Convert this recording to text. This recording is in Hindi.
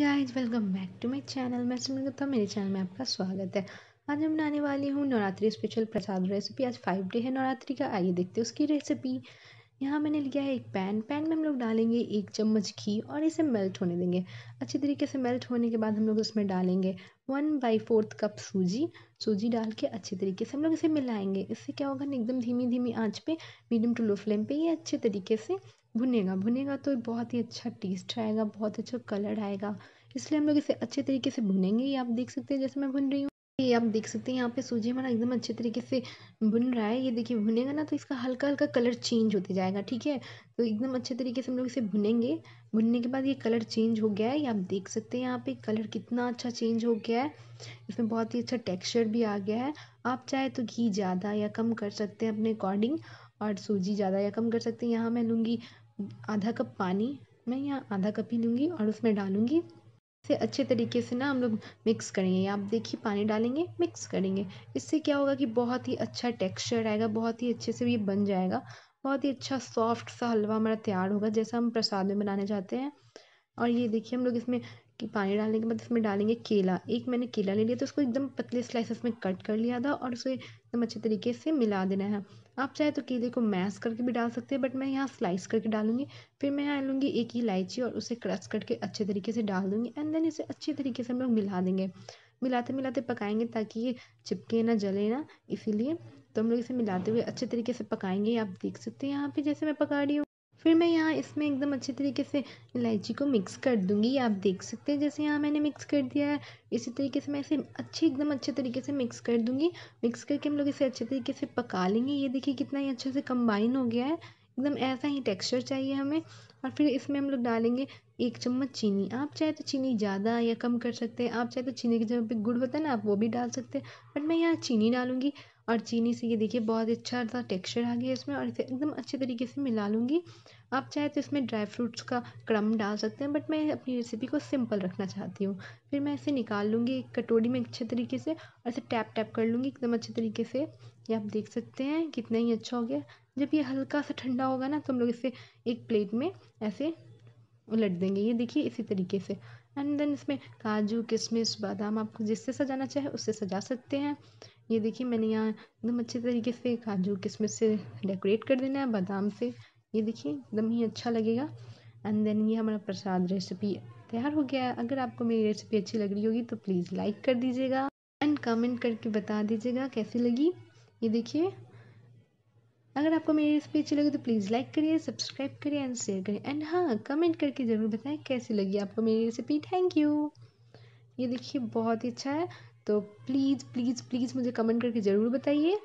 guys welcome back to my channel मैं गुप्ता मेरे चैनल में आपका स्वागत है आज मैं बनाने वाली हूँ नवरात्रि स्पेशल प्रसाद रेसिपी आज फाइव डे है नवरात्रि का आइए देखते हैं उसकी रेसिपी यहाँ मैंने लिया है एक पैन पैन में हम लोग डालेंगे एक चम्मच घी और इसे मेल्ट होने देंगे अच्छी तरीके से मेल्ट होने के बाद हम लोग उसमें डालेंगे वन बाई फोर्थ कप सूजी सूजी डाल के अच्छे तरीके से हम लोग इसे मिलाएंगे इससे क्या होगा ना एकदम धीमी धीमी आंच पे मीडियम टू लो फ्लेम पे ये अच्छे तरीके से भुनेगा भुनेगा तो बहुत ही अच्छा टेस्ट आएगा बहुत अच्छा कलर आएगा इसलिए हम लोग इसे अच्छे तरीके से भुनेंगे ये आप देख सकते हैं जैसे मैं भुन रही हूँ ये आप देख सकते हैं यहाँ पे सूजी हमारा एकदम अच्छे तरीके से भुन रहा है ये देखिए भुनेगा ना तो इसका हल्का हल्का कलर चेंज होते जाएगा ठीक है तो एकदम अच्छे तरीके से हम लोग इसे भुनेंगे भुनने के बाद ये कलर चेंज हो गया है ये आप देख सकते हैं यहाँ पे कलर कितना अच्छा चेंज हो गया है इसमें बहुत ही अच्छा टेक्स्चर भी आ गया है आप चाहे तो घी ज़्यादा या कम कर सकते हैं अपने अकॉर्डिंग और सूजी ज़्यादा या कम कर सकते हैं यहाँ मैं लूँगी आधा कप पानी मैं यहाँ आधा कप ही लूँगी और उसमें डालूँगी इसे अच्छे तरीके से ना हम लोग मिक्स करेंगे आप देखिए पानी डालेंगे मिक्स करेंगे इससे क्या होगा कि बहुत ही अच्छा टेक्सचर आएगा बहुत ही अच्छे से ये बन जाएगा बहुत ही अच्छा सॉफ्ट सा हलवा हमारा तैयार होगा जैसा हम प्रसाद में बनाने जाते हैं और ये देखिए हम लोग इसमें कि पानी डालने के बाद उसमें डालेंगे केला एक मैंने केला ले लिया तो उसको एकदम पतले स्लाइसेस में कट कर लिया था और उसे एकदम अच्छे तरीके से मिला देना है आप चाहे तो केले को मैश करके भी डाल सकते हैं बट मैं यहाँ स्लाइस करके डालूंगी फिर मैं यहाँ लूँगी एक इलायची और उसे क्रश करके अच्छे तरीके से डाल दूँगी एंड देन इसे अच्छे तरीके से हम लोग मिला देंगे मिलाते मिलाते पकाएंगे ताकि ये चिपके ना जले ना इसीलिए तो हम लोग इसे मिलाते हुए अच्छे तरीके से पकाएंगे आप देख सकते हैं यहाँ पे जैसे मैं पका रही हूँ फिर मैं यहाँ इसमें एकदम अच्छे तरीके से इलायची को मिक्स कर दूँगी आप देख सकते हैं जैसे यहाँ मैंने मिक्स कर दिया है इसी तरीके से मैं इसे अच्छे एकदम अच्छे तरीके से मिक्स कर दूँगी मिक्स करके हम लोग इसे अच्छे तरीके से पका लेंगे ये देखिए कितना ही अच्छे से कम्बाइन हो गया है एकदम ऐसा ही टेक्सचर चाहिए हमें और फिर इसमें हम लोग डालेंगे एक चम्मच चीनी आप चाहे तो चीनी ज़्यादा या कम कर सकते हैं आप चाहे तो चीनी की जगह पे गुड़ होता है ना आप वो भी डाल सकते हैं बट मैं यहाँ चीनी डालूँगी और चीनी से ये देखिए बहुत अच्छा सा टेक्सचर आ गया इसमें और इसे एकदम अच्छे तरीके से मिला लूँगी आप चाहे तो इसमें ड्राई फ्रूट्स का क्रम डाल सकते हैं बट मैं अपनी रेसिपी को सिंपल रखना चाहती हूँ फिर मैं इसे निकाल लूँगी एक कटोरी में अच्छे तरीके से और इसे टैप टैप कर लूँगी एकदम अच्छे तरीके से ये आप देख सकते हैं कितना ही अच्छा हो गया जब ये हल्का सा ठंडा होगा ना तो हम लोग इसे एक प्लेट में ऐसे उलट देंगे ये देखिए इसी तरीके से एंड देन इसमें काजू किशमिश बादाम आपको जिससे सजाना चाहे उससे सजा सकते हैं ये देखिए मैंने यहाँ एकदम अच्छे तरीके से काजू किशमिश से डेकोरेट कर देना है बादाम से ये देखिए एकदम ही अच्छा लगेगा एंड देन ये हमारा प्रसाद रेसिपी तैयार हो गया है अगर आपको मेरी रेसिपी अच्छी लग रही होगी तो प्लीज़ लाइक कर दीजिएगा एंड कमेंट करके बता दीजिएगा कैसी लगी ये देखिए अगर आपको मेरी रेसिपी अच्छी लगी तो प्लीज़ लाइक करिए सब्सक्राइब करिए एंड शेयर करिए एंड हाँ कमेंट करके ज़रूर बताएं कैसी लगी आपको मेरी रेसिपी थैंक यू ये देखिए बहुत ही अच्छा है तो प्लीज़ प्लीज़ प्लीज़ मुझे कमेंट करके ज़रूर बताइए